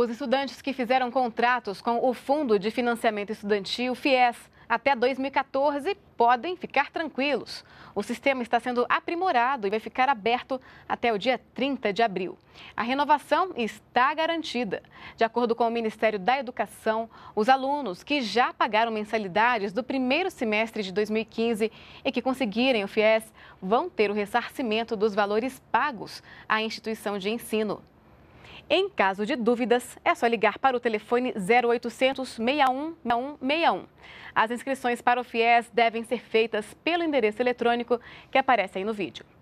Os estudantes que fizeram contratos com o Fundo de Financiamento Estudantil, FIES, até 2014 podem ficar tranquilos. O sistema está sendo aprimorado e vai ficar aberto até o dia 30 de abril. A renovação está garantida. De acordo com o Ministério da Educação, os alunos que já pagaram mensalidades do primeiro semestre de 2015 e que conseguirem o FIES vão ter o ressarcimento dos valores pagos à instituição de ensino. Em caso de dúvidas, é só ligar para o telefone 0800 61 As inscrições para o FIES devem ser feitas pelo endereço eletrônico que aparece aí no vídeo.